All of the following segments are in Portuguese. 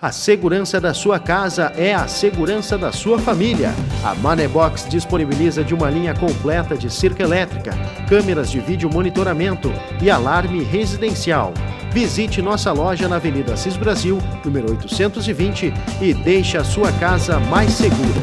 A segurança da sua casa é a segurança da sua família. A Manebox disponibiliza de uma linha completa de cerca elétrica, câmeras de vídeo monitoramento e alarme residencial. Visite nossa loja na Avenida Assis Brasil, número 820 e deixe a sua casa mais segura.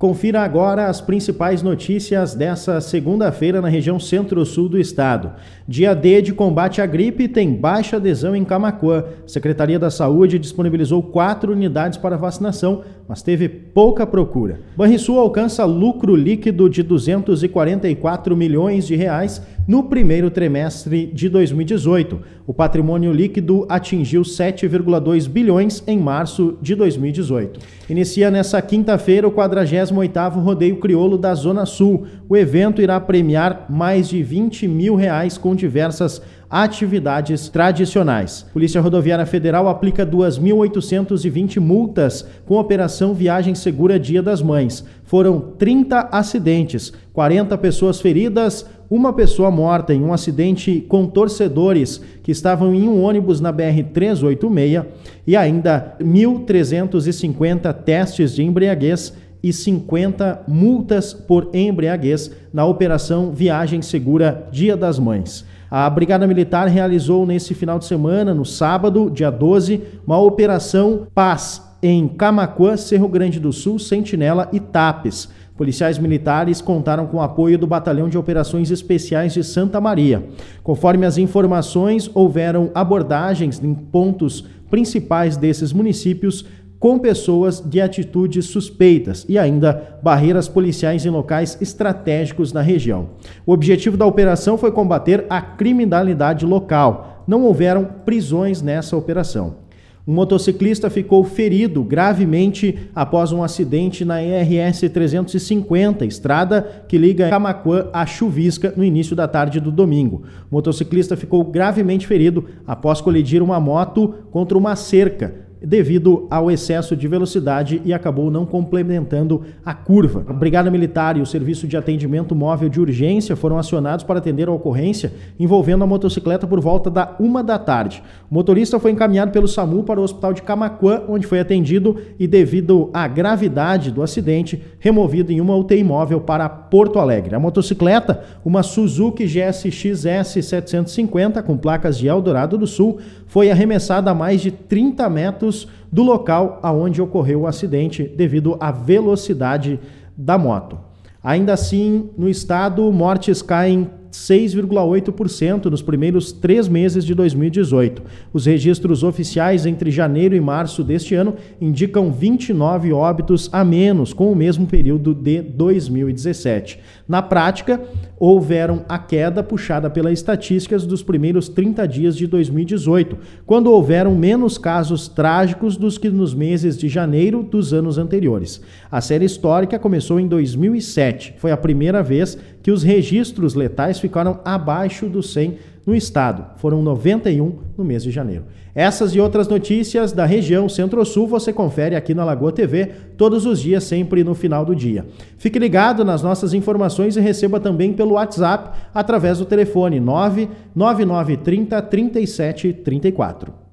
Confira agora as principais notícias dessa segunda-feira na região centro-sul do estado. Dia D de combate à gripe tem baixa adesão em Camacuã. A Secretaria da Saúde disponibilizou quatro unidades para vacinação, mas teve pouca procura. Banrisul alcança lucro líquido de 244 milhões de reais no primeiro trimestre de 2018, o patrimônio líquido atingiu 7,2 bilhões em março de 2018. Inicia nesta quinta-feira o 48º Rodeio Crioulo da Zona Sul. O evento irá premiar mais de 20 mil reais com diversas atividades tradicionais. Polícia Rodoviária Federal aplica 2.820 multas com Operação Viagem Segura Dia das Mães. Foram 30 acidentes, 40 pessoas feridas, uma pessoa morta em um acidente com torcedores que estavam em um ônibus na BR-386 e ainda 1.350 testes de embriaguez e 50 multas por embriaguez na Operação Viagem Segura Dia das Mães. A Brigada Militar realizou nesse final de semana, no sábado, dia 12, uma operação Paz em Camacuã, Cerro Grande do Sul, Sentinela e Tapes. Policiais militares contaram com o apoio do Batalhão de Operações Especiais de Santa Maria. Conforme as informações, houveram abordagens em pontos principais desses municípios com pessoas de atitudes suspeitas e ainda barreiras policiais em locais estratégicos na região. O objetivo da operação foi combater a criminalidade local. Não houveram prisões nessa operação. Um motociclista ficou ferido gravemente após um acidente na RS 350, estrada que liga Camacuã a Chuvisca, no início da tarde do domingo. O motociclista ficou gravemente ferido após colidir uma moto contra uma cerca devido ao excesso de velocidade e acabou não complementando a curva. A Brigada Militar e o Serviço de Atendimento Móvel de Urgência foram acionados para atender a ocorrência envolvendo a motocicleta por volta da uma da tarde. O motorista foi encaminhado pelo SAMU para o Hospital de Camacuã, onde foi atendido e, devido à gravidade do acidente, removido em uma UTI móvel para Porto Alegre. A motocicleta, uma Suzuki GSX-S 750 com placas de Eldorado do Sul, foi arremessada a mais de 30 metros metros do local aonde ocorreu o acidente devido à velocidade da moto. Ainda assim, no estado, mortes caem 6,8% nos primeiros três meses de 2018. Os registros oficiais entre janeiro e março deste ano indicam 29 óbitos a menos com o mesmo período de 2017. Na prática, houveram a queda puxada pelas estatísticas dos primeiros 30 dias de 2018, quando houveram menos casos trágicos dos que nos meses de janeiro dos anos anteriores. A série histórica começou em 2007. Foi a primeira vez que os registros letais ficaram abaixo dos 100 no estado, foram 91 no mês de janeiro. Essas e outras notícias da região Centro-Sul você confere aqui na Lagoa TV todos os dias, sempre no final do dia. Fique ligado nas nossas informações e receba também pelo WhatsApp através do telefone 99930 3734.